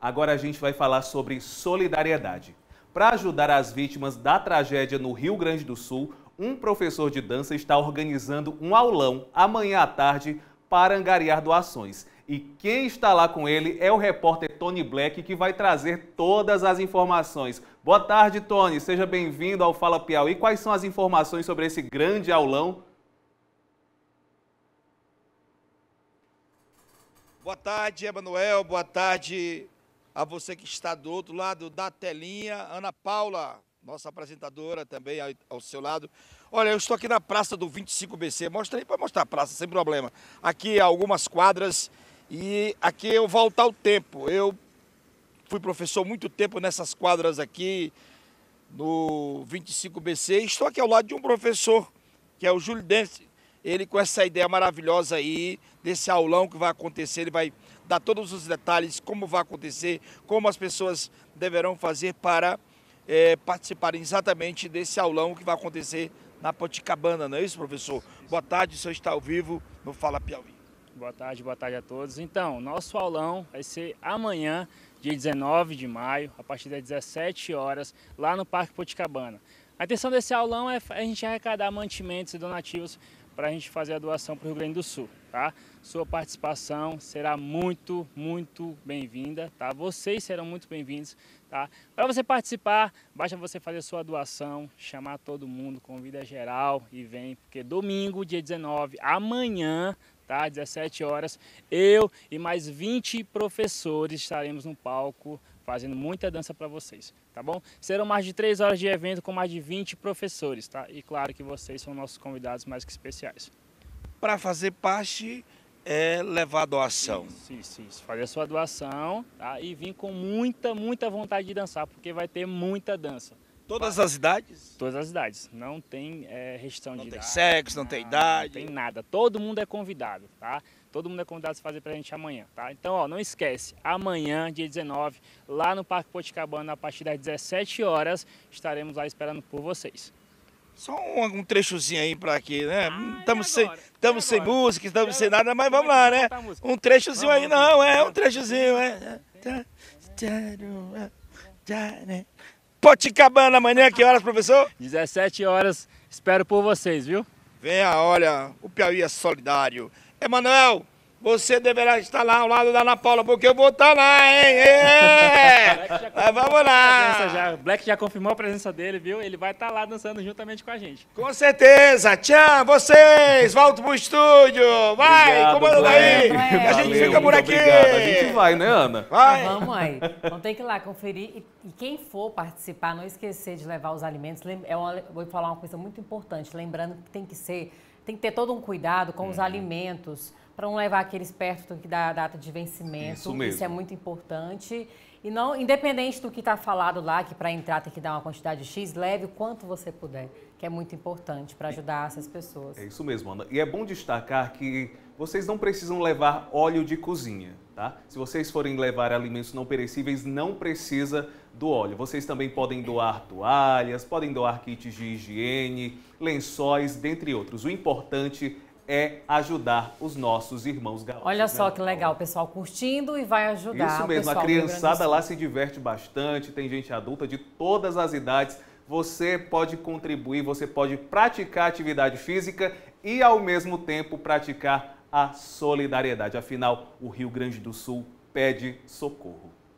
Agora a gente vai falar sobre solidariedade. Para ajudar as vítimas da tragédia no Rio Grande do Sul, um professor de dança está organizando um aulão amanhã à tarde para angariar doações. E quem está lá com ele é o repórter Tony Black, que vai trazer todas as informações. Boa tarde, Tony. Seja bem-vindo ao Fala Piauí. Quais são as informações sobre esse grande aulão? Boa tarde, Emanuel. Boa tarde, a você que está do outro lado da telinha, Ana Paula, nossa apresentadora também ao seu lado. Olha, eu estou aqui na praça do 25BC, mostra aí, pode mostrar a praça, sem problema. Aqui é algumas quadras e aqui eu voltar ao tempo. Eu fui professor muito tempo nessas quadras aqui no 25BC estou aqui ao lado de um professor, que é o Júlio Dense. Ele com essa ideia maravilhosa aí, desse aulão que vai acontecer, ele vai dar todos os detalhes, como vai acontecer, como as pessoas deverão fazer para é, participarem exatamente desse aulão que vai acontecer na Poticabana, não é isso, professor? Boa tarde, o senhor está ao vivo no Fala Piauí. Boa tarde, boa tarde a todos. Então, nosso aulão vai ser amanhã, dia 19 de maio, a partir das 17 horas, lá no Parque Poticabana. A intenção desse aulão é, é a gente arrecadar mantimentos e donativos para a gente fazer a doação para o Rio Grande do Sul, tá? Sua participação será muito, muito bem-vinda, tá? Vocês serão muito bem-vindos, tá? Para você participar, basta você fazer sua doação, chamar todo mundo, convida geral e vem, porque domingo, dia 19, amanhã, às 17 horas, eu e mais 20 professores estaremos no palco fazendo muita dança para vocês, tá bom? Serão mais de 3 horas de evento com mais de 20 professores, tá? E claro que vocês são nossos convidados mais que especiais. Para fazer parte é levar a doação. Isso, isso, isso. Fazer a sua doação tá? e vir com muita, muita vontade de dançar, porque vai ter muita dança. Todas as idades? Todas as idades. Não tem é, restrição não de tem idade. Sexo, não, não tem sexo, não, tem idade. Não tem nada. Todo mundo é convidado, tá? Todo mundo é convidado a se fazer pra gente amanhã, tá? Então, ó, não esquece, amanhã, dia 19, lá no Parque Poticabana, a partir das 17 horas, estaremos lá esperando por vocês. Só um, um, trechozinho aí para aqui, né? Estamos ah, sem, estamos sem música, estamos sem nada, mas é vamos lá, né? Um trechozinho vamos, aí, vamos, não, vamos, é, é um trechozinho, é. é. Poticabana amanhã, que horas, professor? 17 horas, espero por vocês, viu? Venha, olha, o Piauí é solidário. Emanuel, você deverá estar lá ao lado da Ana Paula, porque eu vou estar lá, hein? Mas vamos lá! Black já confirmou a presença dele, viu? Ele vai estar tá lá dançando juntamente com a gente. Com certeza! Tchau, vocês! Volto pro estúdio! Vai, comando daí! A gente Valeu, fica por aqui! Obrigado. A gente vai, né, Ana? Vai! Então, vamos aí. Então tem que ir lá conferir. E, quem for participar, não esquecer de levar os alimentos. É vou falar uma coisa muito importante. Lembrando que tem que ser tem que ter todo um cuidado com os uhum. alimentos para não levar aqueles perto da data de vencimento. Isso, mesmo. Isso é muito importante. E não, independente do que está falado lá, que para entrar tem que dar uma quantidade X, leve o quanto você puder, que é muito importante para ajudar essas pessoas. É isso mesmo, Ana. E é bom destacar que vocês não precisam levar óleo de cozinha, tá? Se vocês forem levar alimentos não perecíveis, não precisa do óleo. Vocês também podem doar toalhas, podem doar kits de higiene, lençóis, dentre outros. O importante é ajudar os nossos irmãos gaúchos. Olha né, só que legal, pessoal curtindo e vai ajudar. Isso mesmo, a criançada lá se diverte bastante, tem gente adulta de todas as idades. Você pode contribuir, você pode praticar atividade física e, ao mesmo tempo, praticar a solidariedade. Afinal, o Rio Grande do Sul pede socorro.